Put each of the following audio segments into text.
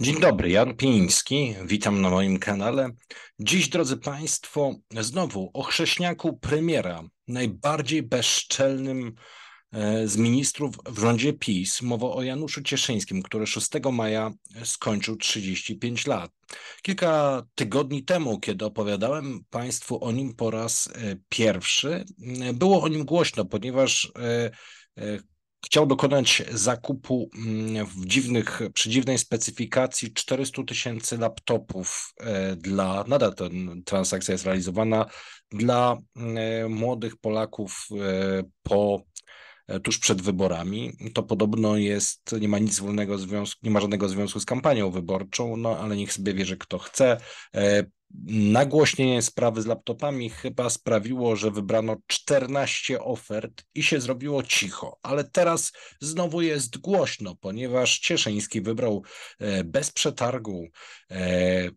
Dzień dobry, Jan Piński, witam na moim kanale. Dziś, drodzy Państwo, znowu o chrześniaku premiera, najbardziej bezczelnym e, z ministrów w rządzie PiS. Mowa o Januszu Cieszyńskim, który 6 maja skończył 35 lat. Kilka tygodni temu, kiedy opowiadałem Państwu o nim po raz e, pierwszy, e, było o nim głośno, ponieważ chciał dokonać zakupu mm, w dziwnych, przy dziwnej specyfikacji 400 tysięcy laptopów e, dla, nadal ta transakcja jest realizowana, dla e, młodych Polaków e, po tuż przed wyborami. To podobno jest, nie ma nic związku, nie ma żadnego związku z kampanią wyborczą, no ale niech sobie wie, że kto chce. Nagłośnienie sprawy z laptopami chyba sprawiło, że wybrano 14 ofert i się zrobiło cicho, ale teraz znowu jest głośno, ponieważ Cieszyński wybrał e, bez przetargu e, e,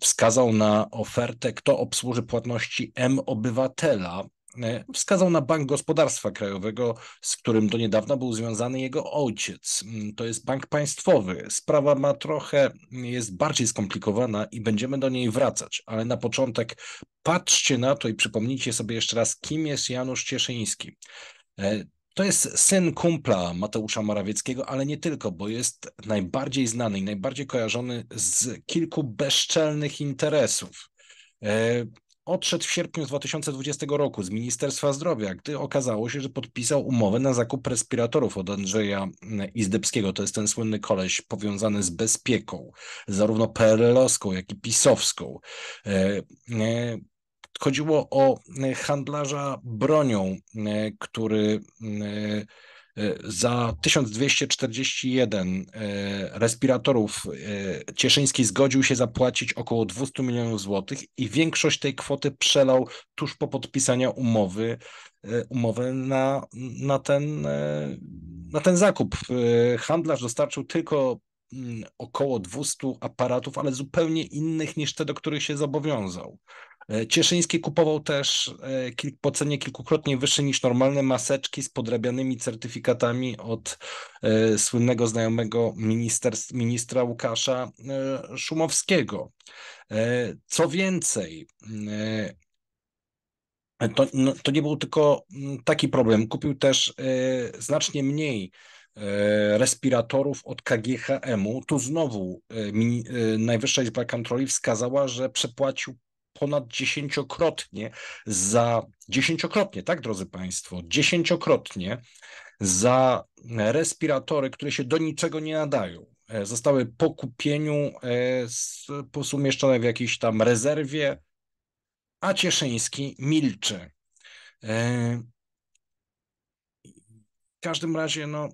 wskazał na ofertę, kto obsłuży płatności M obywatela E, wskazał na Bank Gospodarstwa Krajowego, z którym do niedawna był związany jego ojciec. Mm, to jest bank państwowy. Sprawa ma trochę, jest bardziej skomplikowana i będziemy do niej wracać, ale na początek patrzcie na to i przypomnijcie sobie jeszcze raz, kim jest Janusz Cieszyński. E, to jest syn kumpla Mateusza Morawieckiego, ale nie tylko, bo jest najbardziej znany i najbardziej kojarzony z kilku bezczelnych interesów. E, odszedł w sierpniu 2020 roku z Ministerstwa Zdrowia, gdy okazało się, że podpisał umowę na zakup respiratorów od Andrzeja mm, Izdebskiego. To jest ten słynny koleś powiązany z bezpieką, zarówno PRL-owską, jak i pisowską. E, e, chodziło o e, handlarza bronią, który mm, E, za 1241 e, respiratorów e, Cieszyński zgodził się zapłacić około 200 milionów złotych i większość tej kwoty przelał tuż po podpisaniu umowy, umowy na, na, ten, na ten zakup. Handlarz dostarczył tylko mm, około 200 aparatów, ale zupełnie innych niż te, do których się zobowiązał. E, Cieszyński kupował też e, po cenie kilkukrotnie wyższej niż normalne maseczki z podrabianymi certyfikatami od e, słynnego znajomego ministra Łukasza Szumowskiego. Co więcej, to, no, to nie był tylko taki problem. Kupił też znacznie mniej respiratorów od KGHM-u. Tu znowu Najwyższa Izba Kontroli wskazała, że przepłacił ponad dziesięciokrotnie za dziesięciokrotnie, tak drodzy Państwo, dziesięciokrotnie za respiratory, które się do niczego nie nadają. E, zostały po kupieniu e, posumieszczone w jakiejś tam rezerwie, a Cieszyński milczy. E, w każdym razie no,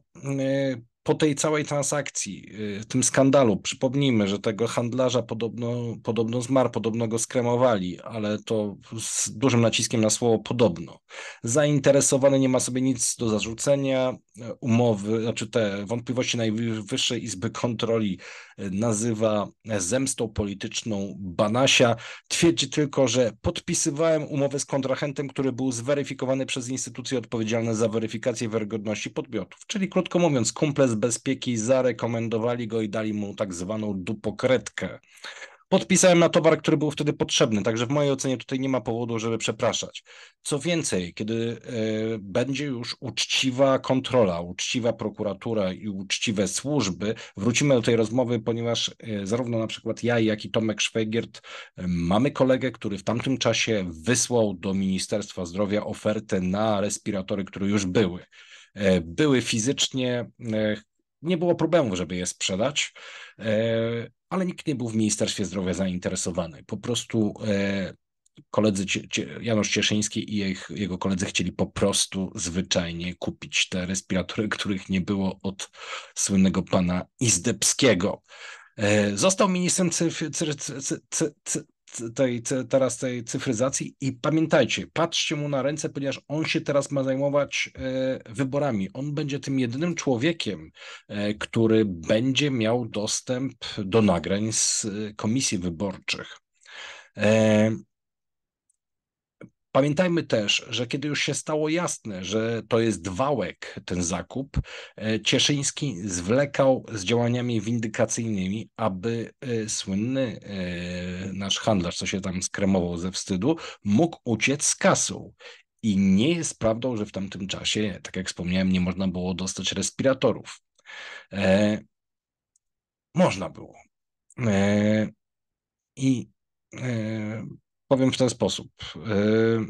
po tej całej transakcji, y, tym skandalu, przypomnijmy, że tego handlarza podobno, podobno zmarł, podobno go skremowali, ale to z dużym naciskiem na słowo podobno. Zainteresowany nie ma sobie nic do zarzucenia, y, umowy, znaczy te wątpliwości Najwyższej Izby Kontroli y, nazywa zemstą polityczną Banasia. Twierdzi tylko, że podpisywałem umowę z kontrahentem, który był zweryfikowany przez instytucje odpowiedzialne za weryfikację wiarygodności podmiotów, czyli krótko mówiąc, kumple z bezpieki zarekomendowali go i dali mu tak zwaną dupokretkę. Podpisałem na towar, który był wtedy potrzebny, także w mojej ocenie tutaj nie ma powodu, żeby przepraszać. Co więcej, kiedy y, będzie już uczciwa kontrola, uczciwa prokuratura i uczciwe służby, wrócimy do tej rozmowy, ponieważ y, zarówno na przykład ja, jak i Tomek Szwajgiert y, e, mamy kolegę, który w tamtym czasie wysłał do Ministerstwa Zdrowia ofertę na respiratory, które już były. E, były fizycznie, e, nie było problemu, żeby je sprzedać, e, ale nikt nie był w Ministerstwie Zdrowia zainteresowany. Po prostu koledzy Janusz Cieszyński i ich, jego koledzy chcieli po prostu zwyczajnie kupić te respiratory, których nie było od słynnego pana Izdebskiego. Został ministrem cyf- cy- tej, teraz tej cyfryzacji i pamiętajcie, patrzcie mu na ręce, ponieważ on się teraz ma zajmować e, wyborami. On będzie tym jedynym człowiekiem, e, który będzie miał dostęp do nagrań z e, komisji wyborczych. Pamiętajmy też, że kiedy już się stało jasne, że to jest wałek ten zakup, e, Cieszyński zwlekał z działaniami windykacyjnymi, aby e, słynny e, nasz handlarz, co się tam skremował ze wstydu, mógł uciec z kasą. I nie jest prawdą, że w tamtym czasie, tak jak wspomniałem, nie można było dostać respiratorów. E, można było. E, I e, powiem w ten sposób. Yy,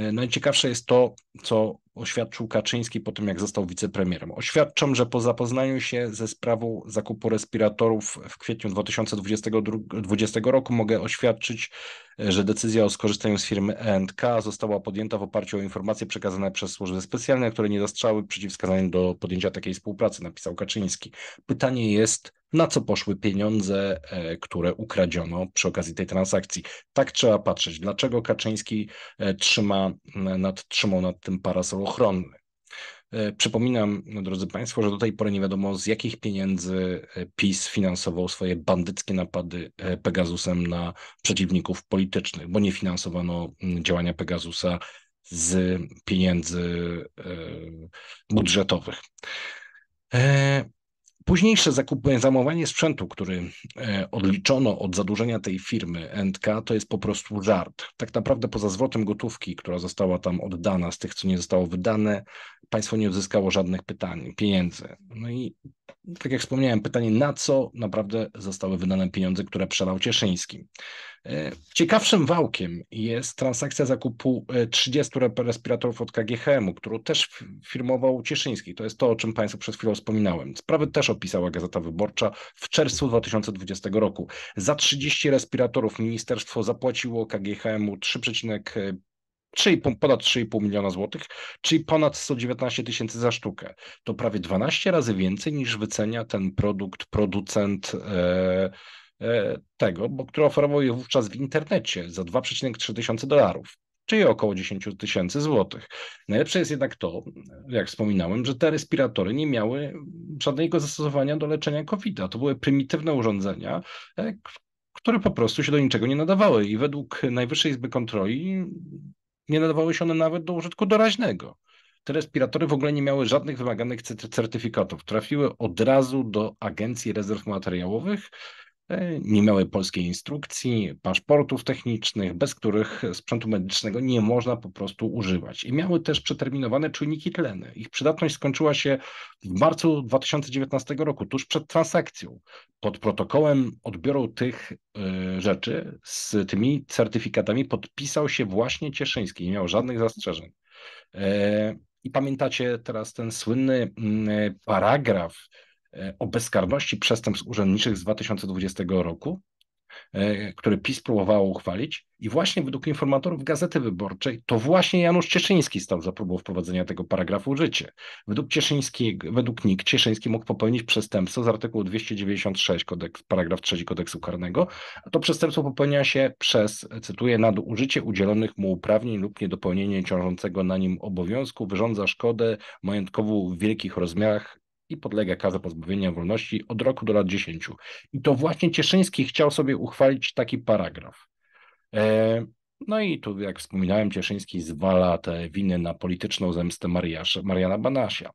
yy, najciekawsze jest to, co oświadczył Kaczyński po tym, jak został wicepremierem. Oświadczam, że po zapoznaniu się ze sprawą zakupu respiratorów w kwietniu 2020, 2020 roku mogę oświadczyć, że decyzja o skorzystaniu z firmy ENK została podjęta w oparciu o informacje przekazane przez służby specjalne, które nie zastrzały przeciwwskazań do podjęcia takiej współpracy, napisał Kaczyński. Pytanie jest, na co poszły pieniądze, e, które ukradziono przy okazji tej transakcji. Tak trzeba patrzeć. Dlaczego Kaczyński e, trzyma nad, trzymał nad tym parasol ochronny? E, przypominam, no, drodzy Państwo, że do tej pory nie wiadomo, z jakich pieniędzy e, PiS finansował swoje bandyckie napady e, Pegasusem na przeciwników politycznych, bo nie finansowano mm, działania Pegasusa z pieniędzy budżetowych. Późniejsze zakupy, zamówienie sprzętu, który e, odliczono od zadłużenia tej firmy NK, to jest po prostu żart. Tak naprawdę poza zwrotem gotówki, która została tam oddana z tych, co nie zostało wydane, państwo nie odzyskało żadnych pytań, pieniędzy. No i tak jak wspomniałem, pytanie, na co naprawdę zostały wydane pieniądze, które przelał Cieszyński. E, ciekawszym wałkiem jest transakcja zakupu 30 e, respiratorów od KGHM-u, którą też firmował Cieszyński. To jest to, o czym Państwu przed chwilą wspominałem. Sprawę też opisała Gazeta Wyborcza w czerwcu 2020 roku. Za 30 respiratorów ministerstwo zapłaciło KGHM-u 3,5 czyli ponad 3,5 miliona złotych, czyli ponad 119 tysięcy za sztukę. To prawie 12 razy więcej niż wycenia ten produkt producent e, e, tego, bo, który oferował je wówczas w internecie za 2,3 tysiące dolarów. Czyli około 10 tysięcy złotych. Najlepsze jest jednak to, jak wspominałem, że te respiratory nie miały żadnego zastosowania do leczenia COVID-a. To były prymitywne urządzenia, e, które po prostu się do niczego nie nadawały. I według Najwyższej Izby Kontroli nie nadawały się one nawet do użytku doraźnego. Te respiratory w ogóle nie miały żadnych wymaganych certyfikatów. Trafiły od razu do Agencji Rezerw Materiałowych, E, nie miały polskiej instrukcji, paszportów technicznych, bez których sprzętu medycznego nie można po prostu używać. I miały też przeterminowane czujniki tleny. Ich przydatność skończyła się w marcu 2019 roku, tuż przed transakcją. Pod protokołem odbioru tych e, rzeczy z tymi certyfikatami podpisał się właśnie Cieszyński, nie miał żadnych zastrzeżeń. E, I pamiętacie teraz ten słynny mm, paragraf E, o bezkarności przestępstw urzędniczych z 2020 roku, e, który PiS próbowało uchwalić. I właśnie według informatorów Gazety Wyborczej to właśnie Janusz Cieszyński stał za próbą wprowadzenia tego paragrafu w życie. Według, Cieszyńskiego, według NIK Cieszyński mógł popełnić przestępstwo z artykułu 296 kodeks, paragraf 3 kodeksu karnego, a to przestępstwo popełnia się przez, cytuję, nadużycie udzielonych mu uprawnień lub niedopełnienie ciążącego na nim obowiązku, wyrządza szkodę majątkową w wielkich rozmiarach i podlega karze pozbawienia wolności od roku do lat 10. I to właśnie Cieszyński chciał sobie uchwalić taki paragraf. E, no i tu, jak wspominałem, Cieszyński zwala te winy na polityczną zemstę Mariasz Mariana Banasia.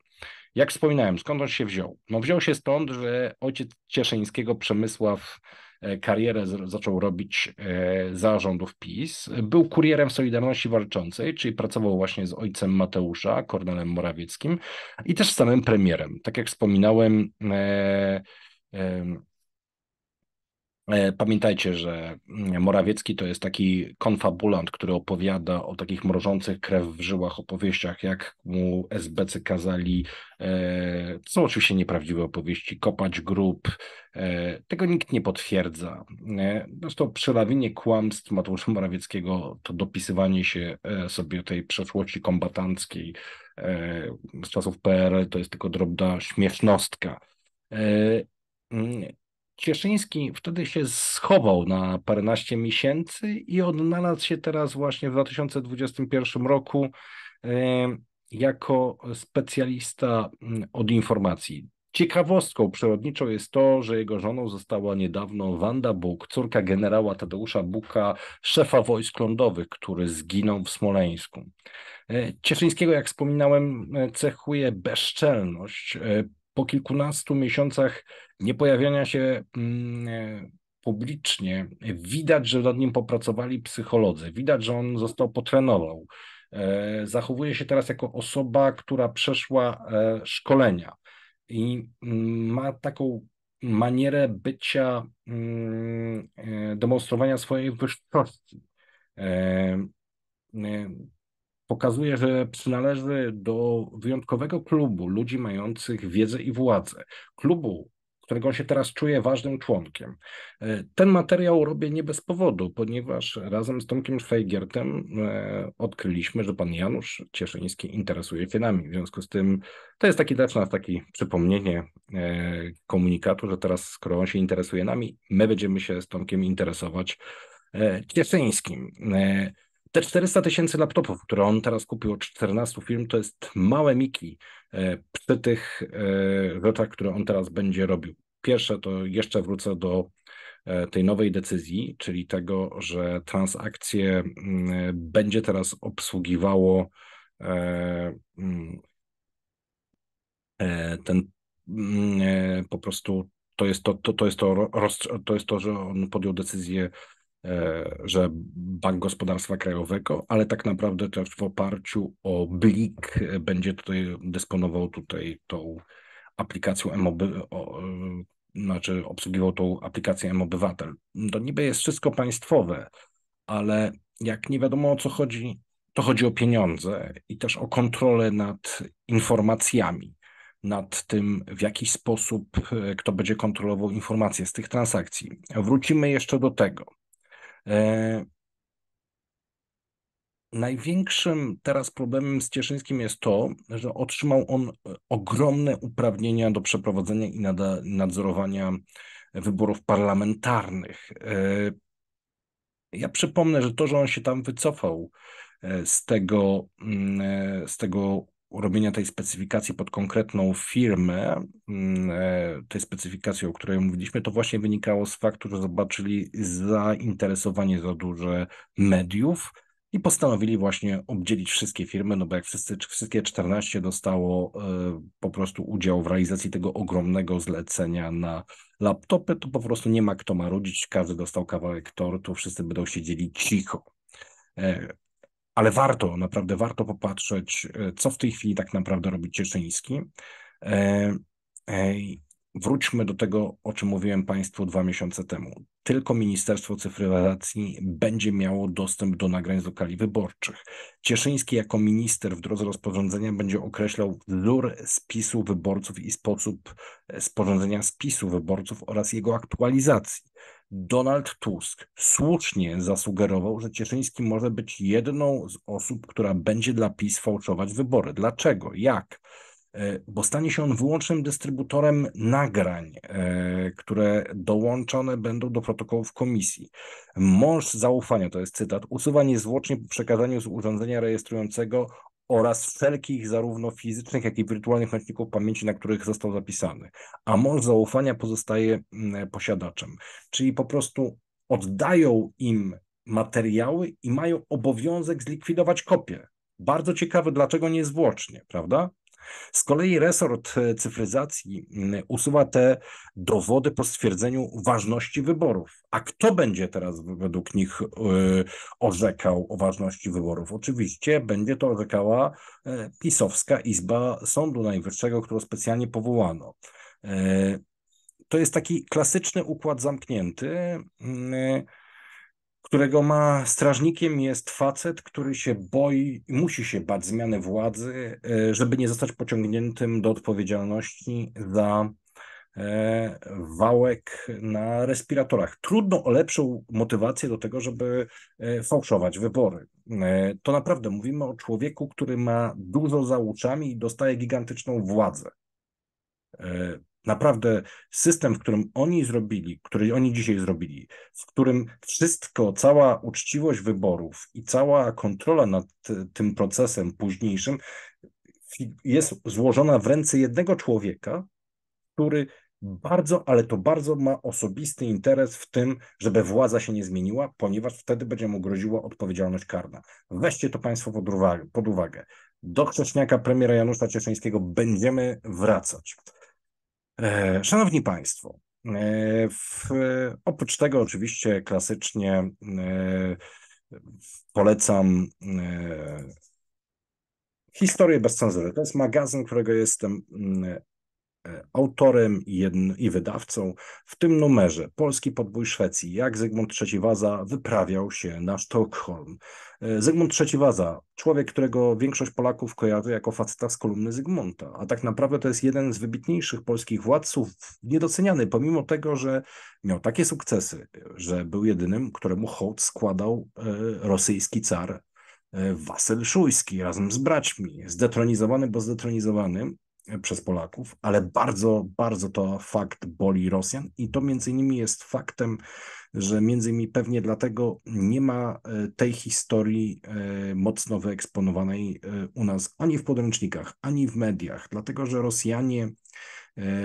Jak wspominałem, skąd on się wziął? No wziął się stąd, że ojciec Cieszyńskiego, Przemysław E, karierę zaczął robić e, za rządów PiS. Był kurierem Solidarności Walczącej, czyli pracował właśnie z ojcem Mateusza, Kornelem Morawieckim i też samym premierem. Tak jak wspominałem, e, E, pamiętajcie, że mm, Morawiecki to jest taki konfabulant, który opowiada o takich mrożących krew w żyłach opowieściach, jak mu SBC kazali, to e, są oczywiście nieprawdziwe opowieści, kopać grób, e, tego nikt nie potwierdza. Zresztą przelawienie kłamstw Mateusza Morawieckiego to dopisywanie się sobie tej przeszłości kombatanckiej z czasów PRL to jest tylko drobna śmiesznostka mm, Cieszyński wtedy się schował na paręnaście miesięcy i odnalazł się teraz właśnie w 2021 roku jako specjalista mm, od informacji. Ciekawostką przyrodniczą jest to, że jego żoną została niedawno Wanda Buk, córka generała Tadeusza Buka, szefa wojsk lądowych, który zginął w Smoleńsku. E, Cieszyńskiego, jak wspominałem, e, cechuje bezczelność. E, po kilkunastu miesiącach niepojawiania się mm, e, publicznie, widać, że nad nim popracowali psycholodzy, widać, że on został potrenował. E, zachowuje się teraz jako osoba, która przeszła e, szkolenia i mm, ma taką manierę bycia, mm, demonstrowania swojej wyższości pokazuje, że przynależy do wyjątkowego klubu ludzi mających wiedzę i władzę. Klubu, którego on się teraz czuje ważnym członkiem. E, ten materiał robię nie bez powodu, ponieważ razem z Tomkiem Schweigertem e, odkryliśmy, że pan Janusz Cieszyński interesuje się nami. W związku z tym to jest taki dla nas takie przypomnienie e, komunikatu, że teraz skoro on się interesuje nami, my będziemy się z Tomkiem interesować Cieszyńskim. Te 400 tysięcy laptopów, które on teraz kupił od 14 firm, to jest małe miki e, przy tych e, rzeczach, które on teraz będzie robił. Pierwsze to jeszcze wrócę do e, tej nowej decyzji, czyli tego, że transakcje mm, będzie teraz obsługiwało mm, ten mm, po prostu to jest to, to, to, jest to, to jest to, że on podjął decyzję E, że Bank Gospodarstwa Krajowego, ale tak naprawdę też w oparciu o BLIK będzie tutaj dysponował tutaj tą aplikacją MOBY, znaczy obsługiwał tą aplikację MOBYWATEL. To niby jest wszystko państwowe, ale jak nie wiadomo o co chodzi, to chodzi o pieniądze i też o kontrolę nad informacjami, nad tym, w jaki sposób e, kto będzie kontrolował informacje z tych transakcji. Wrócimy jeszcze do tego. E, największym teraz problemem z Cieszyńskim jest to, że otrzymał on e, ogromne uprawnienia do przeprowadzenia i nadzorowania wyborów parlamentarnych. E, ja przypomnę, że to, że on się tam wycofał z tego, mm, z tego robienia tej specyfikacji pod konkretną firmę, mm, e, tej specyfikacji, o której mówiliśmy, to właśnie wynikało z faktu, że zobaczyli zainteresowanie za duże mediów i postanowili właśnie obdzielić wszystkie firmy, no bo jak wszyscy, wszystkie 14 dostało e, po prostu udział w realizacji tego ogromnego zlecenia na laptopy, to po prostu nie ma kto ma rodzić, każdy dostał kawałek tortu, wszyscy będą siedzieli cicho. E, ale warto, naprawdę warto popatrzeć, e, co w tej chwili tak naprawdę robi Cieszyński. E, wróćmy do tego, o czym mówiłem Państwu dwa miesiące temu. Tylko Ministerstwo Cyfryzacji będzie miało dostęp do nagrań z lokali wyborczych. Cieszyński jako minister w drodze rozporządzenia będzie określał lur spisu wyborców i sposób e, sporządzenia spisu wyborców oraz jego aktualizacji. Donald Tusk słusznie zasugerował, że Cieszyński może być jedną z osób, która będzie dla PiS fałszować wybory. Dlaczego? Jak? E, bo stanie się on wyłącznym dystrybutorem nagrań, e, które dołączone będą do protokołów komisji. Mąż zaufania, to jest cytat, usuwa niezwłocznie po przekazaniu z urządzenia rejestrującego oraz wszelkich zarówno fizycznych, jak i wirtualnych nośników pamięci, na których został zapisany. A mąż zaufania pozostaje mm, posiadaczem, czyli po prostu oddają im materiały i mają obowiązek zlikwidować kopię. Bardzo ciekawe, dlaczego niezwłocznie, prawda? Z kolei resort e, cyfryzacji mm, usuwa te dowody po stwierdzeniu ważności wyborów. A kto będzie teraz według nich e, orzekał o ważności wyborów? Oczywiście będzie to orzekała e, pisowska Izba Sądu Najwyższego, którą specjalnie powołano. To jest taki klasyczny układ zamknięty. Mm, którego ma strażnikiem jest facet, który się boi i musi się bać zmiany władzy, e, żeby nie zostać pociągniętym do odpowiedzialności za e, wałek na respiratorach. Trudno o lepszą motywację do tego, żeby e, fałszować wybory. To naprawdę mówimy o człowieku, który ma dużo za i dostaje gigantyczną władzę. Naprawdę system, w którym oni zrobili, który oni dzisiaj zrobili, w którym wszystko, cała uczciwość wyborów i cała kontrola nad tym procesem późniejszym jest złożona w ręce jednego człowieka, który bardzo, ale to bardzo ma osobisty interes w tym, żeby władza się nie zmieniła, ponieważ wtedy będzie mu groziła odpowiedzialność karna. Weźcie to Państwo pod uwagę. Pod uwagę. Do chrześniaka premiera Janusza Cieszyńskiego będziemy wracać. E, szanowni Państwo, e, w, oprócz tego oczywiście klasycznie e, polecam historię bez cenzury. To jest magazyn, którego jestem mm, E, autorem i wydawcą. W tym numerze Polski podbój Szwecji, jak Zygmunt III Waza wyprawiał się na Sztokholm. E, Zygmunt III Waza, człowiek, którego większość Polaków kojarzy jako faceta z kolumny Zygmunta, a tak naprawdę to jest jeden z wybitniejszych polskich władców, niedoceniany, pomimo tego, że miał takie sukcesy, że był jedynym, któremu hołd składał e, rosyjski car Wasyl Szujski razem z braćmi, zdetronizowany, bo zdetronizowany, E, przez Polaków, ale bardzo, bardzo to fakt boli Rosjan i to między innymi jest faktem że między innymi pewnie dlatego nie ma e, tej historii e, mocno wyeksponowanej e, u nas ani w podręcznikach, ani w mediach, dlatego że Rosjanie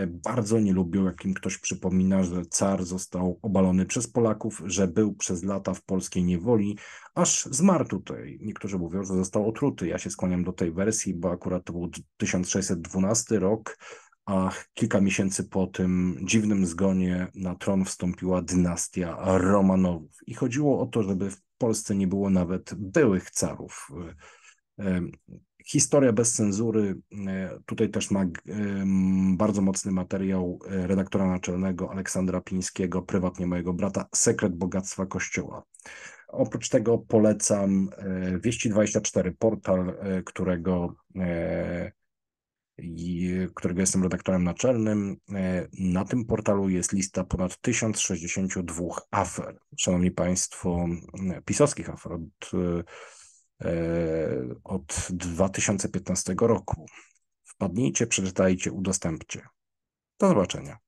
bardzo nie lubią, jakim ktoś przypomina, że car został obalony przez Polaków, że był przez lata w polskiej niewoli, aż zmarł tutaj. Niektórzy mówią, że został otruty. Ja się skłaniam do tej wersji, bo akurat to był 1612 rok a kilka miesięcy po tym dziwnym zgonie na tron wstąpiła dynastia Romanowów. I chodziło o to, żeby w Polsce nie było nawet byłych carów. E, e, historia bez cenzury, e, tutaj też ma bardzo mocny materiał redaktora naczelnego Aleksandra Pińskiego, prywatnie mojego brata, Sekret Bogactwa Kościoła. Oprócz tego polecam Wieści24, portal, którego którego jestem redaktorem naczelnym. E, na tym portalu jest lista ponad 1062 afer. Szanowni Państwo, e, pisowskich afer od, e, od 2015 roku. Wpadnijcie, przeczytajcie, udostępcie. Do zobaczenia.